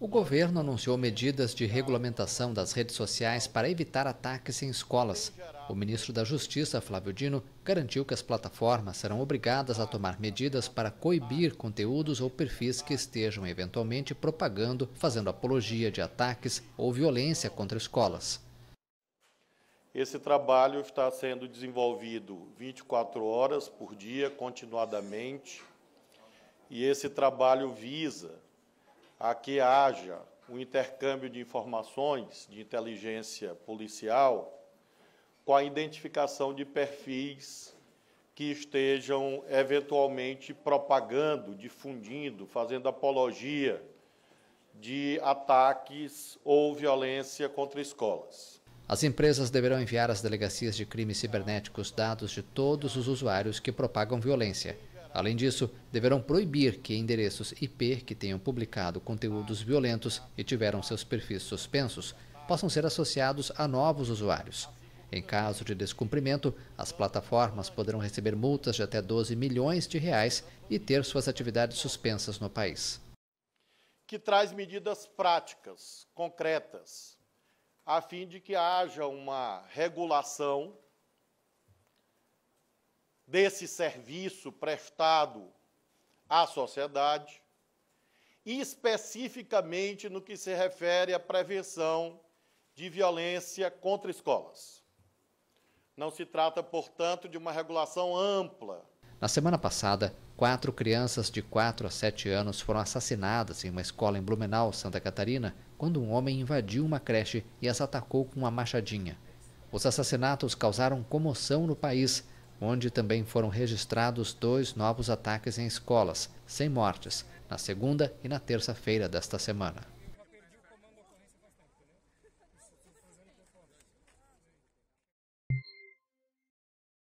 O governo anunciou medidas de regulamentação das redes sociais para evitar ataques em escolas. O ministro da Justiça, Flávio Dino, garantiu que as plataformas serão obrigadas a tomar medidas para coibir conteúdos ou perfis que estejam eventualmente propagando, fazendo apologia de ataques ou violência contra escolas. Esse trabalho está sendo desenvolvido 24 horas por dia, continuadamente, e esse trabalho visa a que haja um intercâmbio de informações de inteligência policial com a identificação de perfis que estejam eventualmente propagando, difundindo, fazendo apologia de ataques ou violência contra escolas. As empresas deverão enviar às delegacias de crimes cibernéticos dados de todos os usuários que propagam violência Além disso, deverão proibir que endereços IP que tenham publicado conteúdos violentos e tiveram seus perfis suspensos possam ser associados a novos usuários. Em caso de descumprimento, as plataformas poderão receber multas de até 12 milhões de reais e ter suas atividades suspensas no país. Que traz medidas práticas, concretas, a fim de que haja uma regulação desse serviço prestado à sociedade, especificamente no que se refere à prevenção de violência contra escolas. Não se trata, portanto, de uma regulação ampla. Na semana passada, quatro crianças de 4 a 7 anos foram assassinadas em uma escola em Blumenau, Santa Catarina, quando um homem invadiu uma creche e as atacou com uma machadinha. Os assassinatos causaram comoção no país onde também foram registrados dois novos ataques em escolas, sem mortes, na segunda e na terça-feira desta semana.